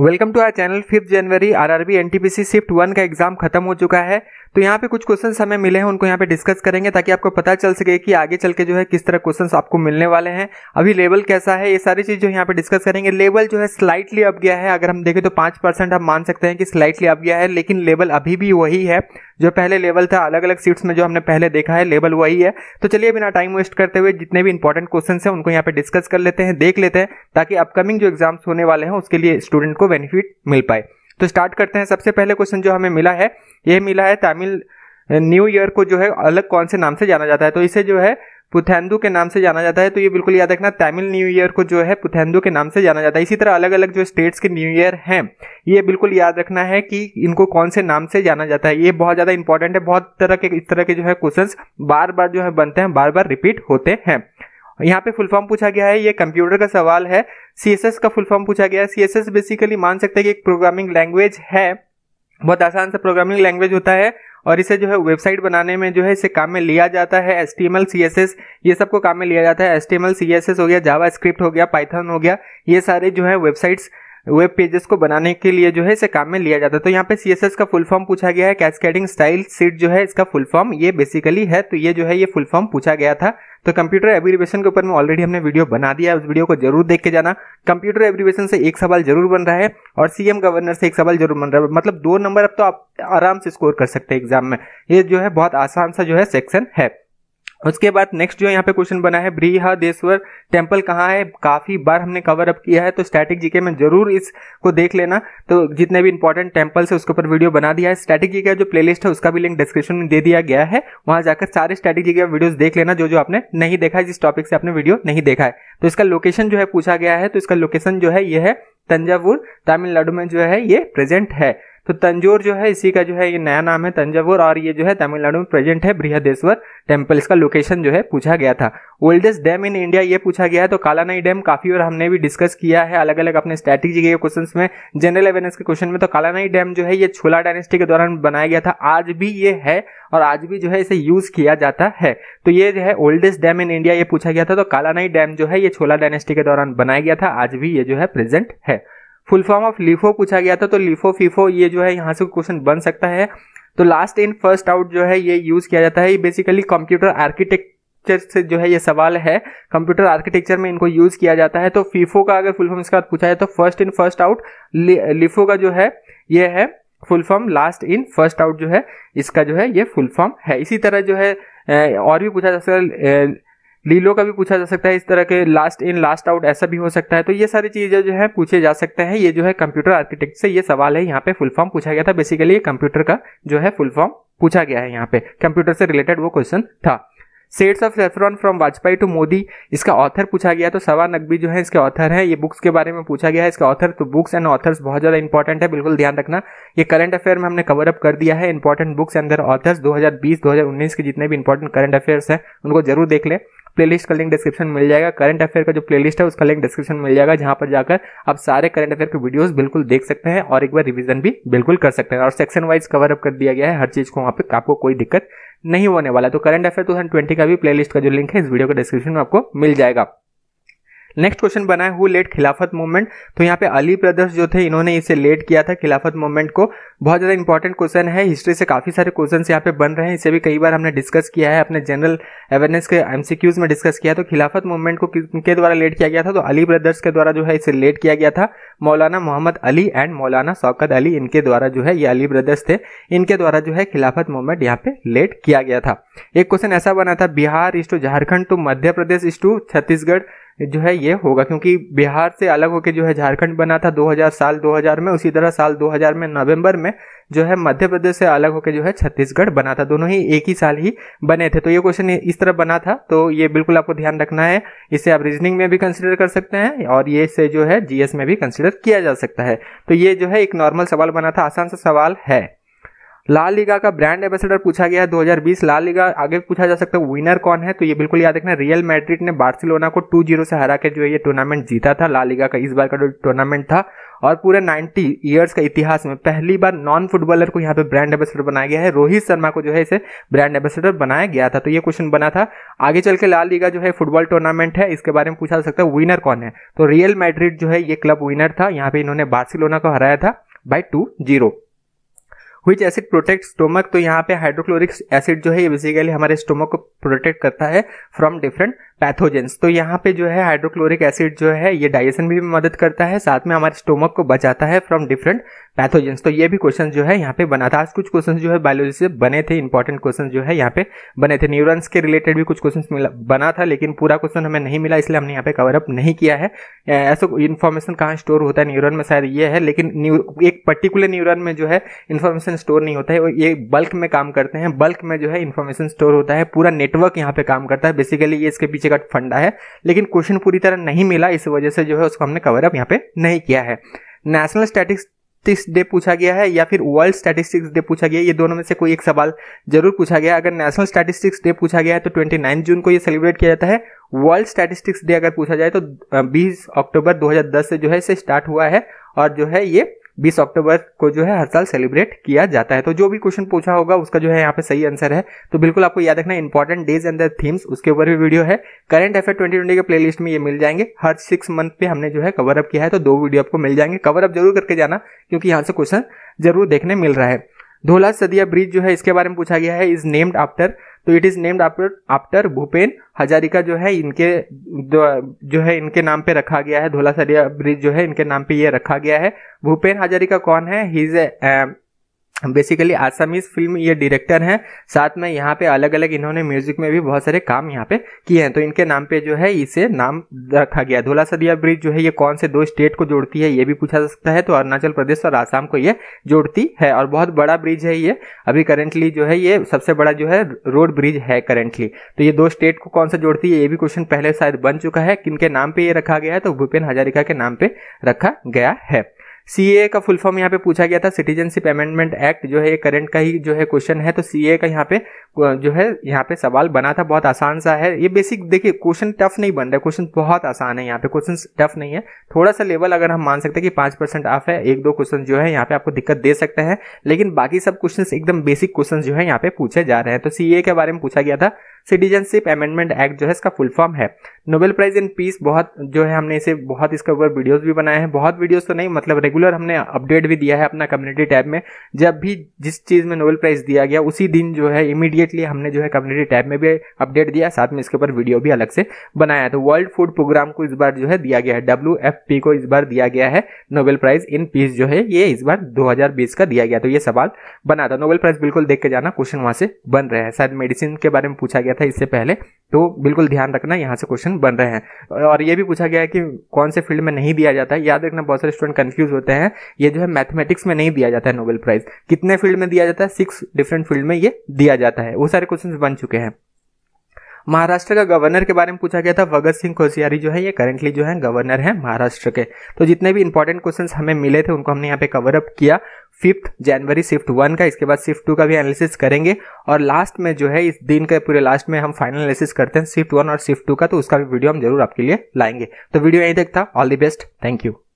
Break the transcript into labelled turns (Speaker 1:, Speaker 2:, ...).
Speaker 1: welcome to our channel fifth जनवरी R RRB N shift one का exam खत्म हो चुका है तो यहाँ पे कुछ क्वेश्चन हमें मिले हैं उनको यहाँ पे डिस्कस करेंगे ताकि आपको पता चल सके कि आगे चल के जो है किस तरह क्वेश्चन आपको मिलने वाले हैं अभी लेवल कैसा है ये सारी चीज़ जो यहाँ पे डिस्कस करेंगे लेवल जो है स्लाइटली अप गया है अगर हम देखें तो पांच परसेंट हम मान सकते हैं कि स्लाइटली अप गया है लेकिन लेवल अभी भी वही है जो पहले लेवल था अलग अलग सीट्स में जो हमने पहले देखा है लेवल वही है तो चलिए बिना टाइम वेस्ट करते हुए जितने भी इंपॉर्टेंट क्वेश्चन है उनको यहाँ पे डिस्कस कर लेते हैं देख लेते हैं ताकि अपकमिंग जो एग्जाम्स होने वाले हैं उसके लिए स्टूडेंट को बेनिफिट मिल पाए तो स्टार्ट करते हैं सबसे पहले क्वेश्चन जो हमें मिला है यह मिला है तमिल न्यू ईयर को जो है अलग कौन से नाम से जाना जाता है तो इसे जो है पुथेंदु के नाम से जाना जाता है तो ये बिल्कुल याद रखना तमिल न्यू ईयर को जो है पुथेंदु के नाम से जाना जाता है इसी तरह अलग अलग जो स्टेट्स के न्यू ईयर हैं ये बिल्कुल याद रखना है कि इनको कौन से नाम से जाना जाता है ये बहुत ज़्यादा इंपॉर्टेंट है बहुत तरह के इस तरह के जो है क्वेश्चन बार बार जो है बनते हैं बार बार रिपीट होते हैं यहाँ पे फुल फॉर्म पूछा गया है ये कंप्यूटर का सवाल है सीएसएस का फुल फॉर्म पूछा गया है सीएसएस बेसिकली मान सकते हैं कि एक प्रोग्रामिंग लैंग्वेज है बहुत आसान सा प्रोग्रामिंग लैंग्वेज होता है और इसे जो है वेबसाइट बनाने में जो है इसे काम में लिया जाता है S T M L C S S ये सबको काम में लिया जाता है S T M L C S S हो गया जावा स्क्रिप्ट हो गया पाइथन हो गया ये सारे जो है वेबसाइट्स वेब पेजेस को बनाने के लिए जो है इसे काम में लिया जाता है तो यहाँ पे सी का फुल फॉर्म पूछा गया है कैस्केडिंग स्टाइल सीट जो है इसका फुल फॉर्म ये बेसिकली है तो ये जो है ये फुल फॉर्म पूछा गया था तो कंप्यूटर एब्रीवेशन के ऊपर में ऑलरेडी हमने वीडियो बना दिया है उस वीडियो को जरूर देख के जाना कंप्यूटर एब्रीवेशन से एक सवाल जरूर बन रहा है और सीएम गवर्नर से एक सवाल जरूर बन रहा है मतलब दो नंबर अब तो आप आराम से स्कोर कर सकते हैं एग्जाम में ये जो है बहुत आसान सा जो है सेक्शन है उसके बाद नेक्स्ट जो यहाँ पे क्वेश्चन बना है ब्रीहादेश्वर टेम्पल कहाँ है काफ़ी बार हमने कवर अप किया है तो स्टैटिक जीके में जरूर इसको देख लेना तो जितने भी इंपॉर्टेंट टेम्पल्स है उसके ऊपर वीडियो बना दिया है स्टैटिक जीके का जो प्लेलिस्ट है उसका भी लिंक डिस्क्रिप्शन में दे दिया गया है वहां जाकर सारे स्टैटिक जीके का वीडियो देख लेना जो जो आपने नहीं देखा है जिस टॉपिक से आपने वीडियो नहीं देखा है तो इसका लोकेशन जो है पूछा गया है तो इसका लोकेशन जो है ये है तंजावुर तमिलनाडु में जो है ये प्रेजेंट है तो तंजोर जो है इसी का जो है ये नया नाम है तंजावुर और ये जो है तमिलनाडु में प्रेजेंट है बृहदेश्वर टेम्पल इसका लोकेशन जो है पूछा गया था ओल्डेस्ट डैम इन इंडिया ये पूछा गया है तो कालानाई डैम काफी और हमने भी डिस्कस किया है अलग अलग अपने स्ट्रैटेजी के क्वेश्चन में जनरल अवेयरनेस के क्वेश्चन में तो कालानाई डैम जो है ये छोला डायनेस्टी के दौरान बनाया गया था आज भी ये है और आज भी जो है इसे यूज किया जाता है तो ये जो है ओल्डेस्ट डैम इन इंडिया ये पूछा गया था तो कालानाई डैम जो है ये छोला डायनेस्टी के दौरान बनाया गया था आज भी ये जो है प्रेजेंट है फुल फॉर्म ऑफ लिफो पूछा गया था तो लिफो फिफो ये जो है यहाँ से क्वेश्चन बन सकता है तो लास्ट इन फर्स्ट आउट जो है ये यूज किया जाता है बेसिकली कंप्यूटर आर्किटेक्चर से जो है ये सवाल है कंप्यूटर आर्किटेक्चर में इनको यूज किया जाता है तो फीफो का अगर फुल फॉर्म इसका पूछा जाए तो first in first out LIFO का जो है ये है full form last in first out जो है इसका जो है ये फुल फॉर्म है इसी तरह जो है और भी पूछा जा सकता है लीलो का भी पूछा जा सकता है इस तरह के लास्ट इन लास्ट आउट ऐसा भी हो सकता है तो ये सारी चीजें जो है पूछे जा सकते हैं ये जो है कंप्यूटर आर्किटेक्ट से ये सवाल है यहाँ पे फुल फॉर्म पूछा गया था बेसिकली ये कंप्यूटर का जो है फुल फॉर्म पूछा गया है यहाँ पे कंप्यूटर से रिलेटेड वो क्वेश्चन था sets of saffron from Vajpayee to Modi इसका ऑथर पूछा गया तो सवा नकबी जो है इसके ऑथर है ये बुक्स के बारे में पूछा गया है इसका ऑथर तो बुक्स एंड ऑथर्स बहुत ज़्यादा इंपॉर्टेंट है बिल्कुल ध्यान रखना ये करंट अफेयर में हमने कवर अप कर दिया है इंपॉर्टेंट बुक्स एंड बीस ऑथर्स हजार उन्नीस के जितने भी इंपॉर्टेंट करंट अफेयर्स हैं उनको जरूर देख लें प्लेलिस्ट का लिंक डिस्क्रिप्शन मिल जाएगा करंट अफेयर का जो प्लेलिस्ट है उसका लिंक डिस्क्रिप्शन मिल जाएगा जहाँ पर जाकर आप सारे करंट अफेयर के वीडियोस बिल्कुल देख सकते हैं और एक बार रिवीजन भी बिल्कुल कर सकते हैं और सेक्शन वाइज कवर अप कर दिया गया है हर चीज़ को वहाँ पर आपको कोई दिक्कत नहीं होने वाला तो करंट अफेयर टू का भी प्ले का जो लिंक है इस वीडियो के डिस्क्रिप्शन में आपको मिल जाएगा नेक्स्ट क्वेश्चन बना है हु लेट खिलाफत मूवमेंट तो यहाँ पे अली ब्रदर्स जो थे इन्होंने इसे लेट किया था खिलाफत मूवमेंट को बहुत ज़्यादा इंपॉर्टेंट क्वेश्चन है हिस्ट्री से काफ़ी सारे क्वेश्चन यहाँ पे बन रहे हैं इसे भी कई बार हमने डिस्कस किया है अपने जनरल अवेयरनेस के एमसीक्यूज में डिस्कस किया तो खिलाफत मूवमेंट को किनके द्वारा लेट किया गया था तो अली ब्रदर्स के द्वारा जो है इसे लेट किया गया था मौलाना मोहम्मद अली एंड मौलाना शौकत अली इनके द्वारा जो है ये अली ब्रदर्स थे इनके द्वारा जो है खिलाफत मूवमेंट यहाँ पे लेट किया गया था एक क्वेश्चन ऐसा बना था Bihar is to Jharkhand to Madhya Pradesh is to Chhattisgarh जो है ये होगा क्योंकि बिहार से अलग होकर जो है झारखंड बना था 2000 साल 2000 में उसी तरह साल 2000 में नवंबर में जो है मध्य प्रदेश से अलग होकर जो है छत्तीसगढ़ बना था दोनों ही एक ही साल ही बने थे तो ये क्वेश्चन इस तरह बना था तो ये बिल्कुल आपको ध्यान रखना है इसे आप रीजनिंग में भी कंसिडर कर सकते हैं और ये से जो है जीएस में भी कंसिडर किया जा सकता है तो ये जो है एक नॉर्मल सवाल बना था आसान सा सवाल है लाल लीगा का ब्रांड एम्बेसडर पूछा गया है 2020 लाल लीगा आगे पूछा जा सकता है विनर कौन है तो ये बिल्कुल याद रखना रियल मैड्रिड ने बार्सिलोना को 2-0 से हरा के जो है ये टूर्नामेंट जीता था लाल लीगा का इस बार का टूर्नामेंट था और पूरे 90 ईयर्स का इतिहास में पहली बार नॉन फुटबॉलर को यहाँ पे ब्रांड एम्बेसडर बनाया गया है रोहित शर्मा को जो है इसे ब्रांड एम्बेसडर बनाया गया था तो ये क्वेश्चन बना था आगे चल के लाल लीगा जो है फुटबॉल टूर्नामेंट है इसके बारे में पूछा जा सकता है विनर कौन है तो रियल मैड्रिड जो है ये क्लब विनर था यहाँ पे इन्होंने बार्सिलोना को हराया था by two zero which acid protect stomach तो यहाँ पे हाइड्रोक्लोरिक एसिड जो है ये बेसिकली हमारे स्टोमक को प्रोटेक्ट करता है फ्रॉम डिफरेंट पैथोजेंस तो यहाँ पे जो है हाइड्रोक्लोरिक एसिड जो है ये डाइजेशन भी मदद करता है साथ में हमारे स्टोमक को बचाता है फ्रॉम डिफरेंट पैथोजेंस तो ये भी क्वेश्चन जो है यहाँ पे बना था आज कुछ क्वेश्चन जो है बायोलॉजी से बने थे इंपॉर्टेंट क्वेश्चन जो है यहाँ पे बने थे न्यूरॉन्स के रिलेटेड भी कुछ क्वेश्चन बना था लेकिन पूरा क्वेश्चन हमें नहीं मिला इसलिए हमने यहाँ पे कवरअप नहीं किया है ऐसा इन्फॉर्मेशन कहाँ स्टोर होता है न्यूरॉन में शायद ये है लेकिन एक पर्टिकुलर न्यूरॉन में जो है इन्फॉर्मेशन स्टोर नहीं होता है ये बल्क में काम करते हैं बल्क में जो है इन्फॉर्मेशन स्टोर होता है पूरा नेटवर्क यहाँ पे काम करता है बेसिकली ये इसके पीछे नीचे का फंडा है लेकिन क्वेश्चन पूरी तरह नहीं मिला इस वजह से जो है उसको हमने कवरअप यहाँ पे नहीं किया है नेशनल स्टैटिक्स स्टैटिस्टिक्स डे पूछा गया है या फिर वर्ल्ड स्टैटिस्टिक्स डे पूछा गया है ये दोनों में से कोई एक सवाल जरूर पूछा गया अगर नेशनल स्टैटिस्टिक्स डे पूछा गया है तो 29 जून को ये सेलिब्रेट किया जाता है वर्ल्ड स्टैटिस्टिक्स डे अगर पूछा जाए तो 20 अक्टूबर 2010 से जो है इसे स्टार्ट हुआ है और जो है ये बीस अक्टूबर को जो है हर साल सेलिब्रेट किया जाता है तो जो भी क्वेश्चन पूछा होगा उसका जो है यहाँ पे सही आंसर है तो बिल्कुल आपको याद रखना important days and the themes उसके ऊपर भी वीडियो है करंट अफेयर ट्वेंटी ट्वेंटी के प्लेलिस्ट में ये मिल जाएंगे हर सिक्स मंथ पे हमने जो है कवर अप किया है तो दो वीडियो आपको मिल जाएंगे कवर अप जरूर करके जाना क्योंकि यहाँ से क्वेश्चन जरूर देखने मिल रहा है धोला सदिया ब्रिज जो है इसके बारे में पूछा गया है इज नेम्ड आफ्टर तो it is named after after Bhupen Hazarika जो है इनके जो है इनके नाम पे रखा गया है धोला सरिया ब्रिज जो है इनके नाम पे ये रखा गया है भूपेन हजारिका कौन है he is basically Assamese film ये डायरेक्टर हैं साथ में यहाँ पे अलग अलग इन्होंने म्यूजिक में भी बहुत सारे काम यहाँ पे किए हैं तो इनके नाम पे जो है इसे नाम रखा गया धोला सदिया ब्रिज जो है ये कौन से दो स्टेट को जोड़ती है ये भी पूछा जा सकता है तो अरुणाचल प्रदेश और आसाम को ये जोड़ती है और बहुत बड़ा ब्रिज है ये अभी करेंटली जो है ये सबसे बड़ा जो है रोड ब्रिज है करेंटली तो ये दो स्टेट को कौन सा जोड़ती है ये भी क्वेश्चन पहले शायद बन चुका है किनके नाम पे ये रखा गया है तो भूपेन हजारिका के नाम पे रखा गया है सी का फुल फॉर्म यहाँ पे पूछा गया था सिटीजनशिप अमेंडमेंट एक्ट जो है ये करंट का ही जो है क्वेश्चन है तो सी का यहाँ पे जो है यहाँ पे सवाल बना था बहुत आसान सा है ये बेसिक देखिए क्वेश्चन टफ नहीं बन रहा है क्वेश्चन बहुत आसान है यहाँ पे क्वेश्चन टफ नहीं है थोड़ा सा लेवल अगर हम मान सकते हैं कि पांच परसेंट ऑफ है एक दो क्वेश्चन जो है यहाँ पे आपको दिक्कत दे सकते हैं लेकिन बाकी सब क्वेश्चन एकदम बेसिक क्वेश्चन जो है यहाँ पे पूछे जा रहे हैं तो सी के बारे में पूछा गया था सिटीजनशिप अमेंडमेंट एक्ट जो है इसका फुल फॉर्म है नोबेल प्राइज इन पीस बहुत जो है हमने इसे बहुत इसके ऊपर वीडियोज भी बनाए हैं बहुत वीडियोज तो नहीं मतलब रेगुलर हमने अपडेट भी दिया है अपना कम्युनिटी टैब में जब भी जिस चीज़ में नोबेल प्राइज दिया गया उसी दिन जो है इमीडिएटली हमने जो है कम्युनिटी टैब में भी अपडेट दिया साथ में इसके ऊपर वीडियो भी अलग से बनाया तो वर्ल्ड फूड प्रोग्राम को इस बार जो है दिया गया है डब्ल्यू को इस बार दिया गया है नोबेल प्राइज इन पीस जो है ये इस बार 2020 का दिया गया तो ये सवाल बना था नोबेल प्राइज बिल्कुल देख के जाना क्वेश्चन वहाँ से बन रहे हैं शायद मेडिसिन के बारे में पूछा गया था इससे पहले तो बिल्कुल ध्यान रखना यहाँ से क्वेश्चन बन रहे हैं और ये भी पूछा गया है कि कौन से फील्ड में नहीं दिया जाता है याद रखना बहुत सारे स्टूडेंट कंफ्यूज होते हैं ये जो है मैथमेटिक्स में नहीं दिया जाता है नोबेल प्राइज कितने फील्ड में दिया जाता है सिक्स डिफरेंट फील्ड में ये दिया जाता है वो सारे क्वेश्चन बन चुके हैं महाराष्ट्र का गवर्नर के बारे में पूछा गया था भगत सिंह कोशियारी जो है ये करेंटली जो है गवर्नर है महाराष्ट्र के तो जितने भी इंपॉर्टेंट क्वेश्चन हमें मिले थे उनको हमने यहाँ पे कवर अप किया फिफ्थ जनवरी शिफ्ट वन का इसके बाद शिफ्ट टू का भी एनालिसिस करेंगे और लास्ट में जो है इस दिन के पूरे लास्ट में हम फाइनल एनालिसिस करते हैं शिफ्ट वन और शिफ्ट टू का तो उसका भी वीडियो हम जरूर आपके लिए लाएंगे तो वीडियो यहीं तक था all the best thank you